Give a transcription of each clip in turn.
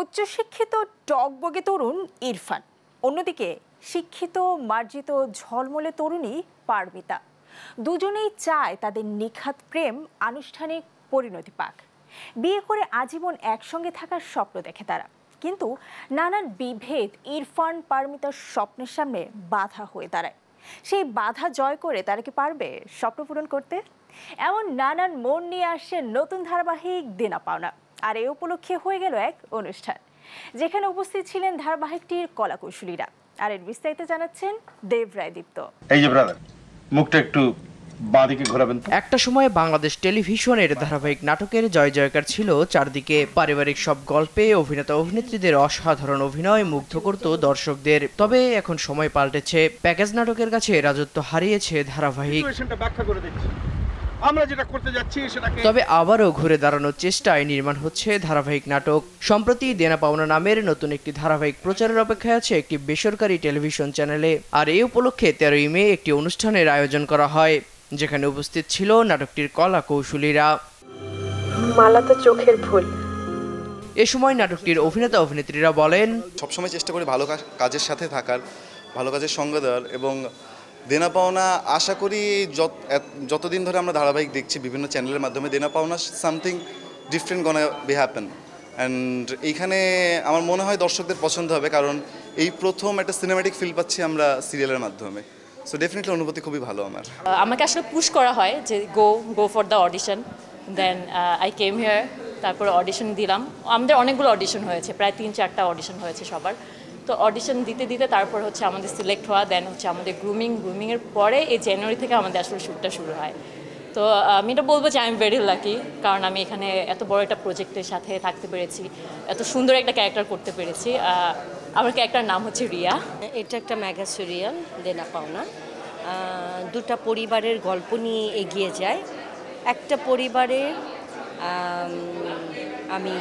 উচ্চশিক্ষিত টকবগে তরুণ ইরফান অন্যদিকে শিক্ষিত মার্জিত ঝলমলে তরুণী পারমিতা দুজনেই চায় তাদের নিখাত প্রেম আনুষ্ঠানিক পরিণতি পাক বিয়ে করে আজীবন একসঙ্গে থাকার স্বপ্ন দেখে তারা কিন্তু নানান বিভেদ ইরফান পারমিতার স্বপ্নের সামনে বাধা হয়ে দাঁড়ায় সেই বাধা জয় করে তারা কি পারবে স্বপ্ন পূরণ করতে এমন নানান মন নিয়ে আসছে নতুন ধারাবাহিক দেনা পাওনা আর এই উপলক্ষে হয়ে গেল এক অনুষ্ঠান যেখানে উপস্থিত ছিলেন ধারাবাহিকটির কলাকুশলীরা আর এর বিস্তারিত জানাচ্ছেন দেব দীপ্ত এই যে ব্রাদার মুখটা একটু একটা সময় বাংলাদেশ টেলিভিশনের ধারাবাহিক নাটকের জয় জয়কার ছিল চারদিকে পারিবারিক সব গল্পে অভিনেতা অভিনেত্রীদের অসাধারণ অভিনয় মুগ্ধ করত দর্শকদের তবে এখন সময় পাল্টেছে প্যাকেজ নাটকের কাছে রাজত্ব হারিয়েছে ধারাবাহিক ব্যাখ্যা করে দেখছি তবে আবারও ঘুরে দাঁড়ানোর চেষ্টায় নির্মাণ হচ্ছে ধারাবাহিক নাটক সম্প্রতি দেনা পাওনা নামের নতুন একটি ধারাবাহিক প্রচারের অপেক্ষায় আছে একটি বেসরকারি টেলিভিশন চ্যানেলে আর এই উপলক্ষে তেরোই মে একটি অনুষ্ঠানের আয়োজন করা হয় যেখানে উপস্থিত ছিল নাটকটির কলা কৌশলীরা চোখের ভুল এ সময় নাটকটির অভিনেতা অভিনেত্রীরা বলেন সবসময় চেষ্টা করি ভালো কাজের সাথে থাকার ভালো কাজের সঙ্গ দেওয়ার এবং দেনা পাওনা আশা করি যতদিন ধরে আমরা ধারাবাহিক দেখছি বিভিন্ন চ্যানেলের মাধ্যমে দেনা পাওনা something different gonna be happen and এইখানে আমার মনে হয় দর্শকদের পছন্দ হবে কারণ এই প্রথম একটা সিনেমাটিক ফিল পাচ্ছি আমরা সিরিয়ালের মাধ্যমে সো ডেফিনেটলি অনুভূতি খুবই ভালো আমার আমাকে আসলে পুশ করা হয় যে go go for the audition then I came here তারপর অডিশন দিলাম আমাদের অনেকগুলো অডিশন হয়েছে প্রায় তিন চারটা অডিশন হয়েছে সবার তো অডিশন দিতে দিতে তারপর হচ্ছে আমাদের সিলেক্ট হওয়া দেন হচ্ছে আমাদের গ্রুমিং গ্রুমিংয়ের পরে এই জানুয়ারি থেকে আমাদের আসলে শ্যুটটা শুরু হয় তো আমি এটা বলবো যে আই এম ভেরি লাকি কারণ আমি এখানে এত বড় একটা প্রজেক্টের সাথে থাকতে পেরেছি এত সুন্দর একটা ক্যারেক্টার করতে পেরেছি আমার ক্যারেক্টার নাম হচ্ছে রিয়া এটা একটা ম্যাগা সিরিয়াল দেনা পাওনা দুটা পরিবারের গল্প নিয়ে এগিয়ে যায় একটা পরিবারের আমি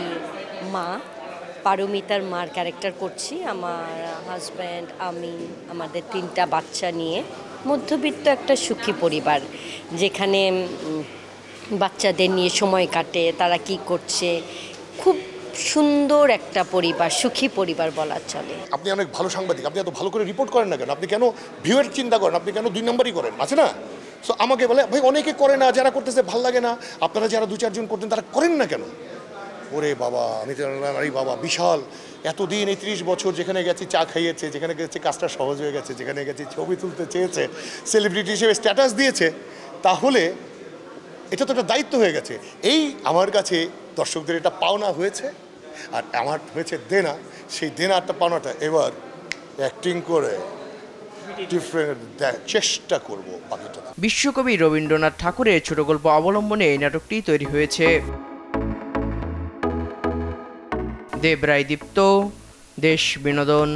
মা পারমিতার মার ক্যারেক্টার করছি আমার হাজব্যান্ড আমি আমাদের তিনটা বাচ্চা নিয়ে মধ্যবিত্ত একটা সুখী পরিবার যেখানে বাচ্চাদের নিয়ে সময় কাটে তারা কি করছে খুব সুন্দর একটা পরিবার সুখী পরিবার বলা চলে আপনি অনেক ভালো সাংবাদিক আপনি এত ভালো করে রিপোর্ট করেন না কেন আপনি কেন ভিউয়ের চিন্তা করেন আপনি কেন দুই নম্বরই করেন আছে না সো আমাকে বলে ভাই অনেকে করে না যারা করতেছে ভাল লাগে না আপনারা যারা দু চারজন করতেন তারা করেন না কেন ওরে বাবা আমি তো আরে বাবা বিশাল এতদিন এই ত্রিশ বছর যেখানে গেছি চা খাইয়েছে যেখানে গেছে কাজটা সহজ হয়ে গেছে যেখানে গেছি ছবি তুলতে চেয়েছে সেলিব্রিটি হিসেবে স্ট্যাটাস দিয়েছে তাহলে এটা তো একটা দায়িত্ব হয়ে গেছে এই আমার কাছে দর্শকদের এটা পাওনা হয়েছে আর আমার হয়েছে দেনা সেই দেনাটা পাওনাটা এবার অ্যাক্টিং করে চেষ্টা করব বিশ্বকবি রবীন্দ্রনাথ ঠাকুরের ছোট গল্প অবলম্বনে এই নাটকটি তৈরি হয়েছে দেবরায় দীপ্ত দেশ বিনোদন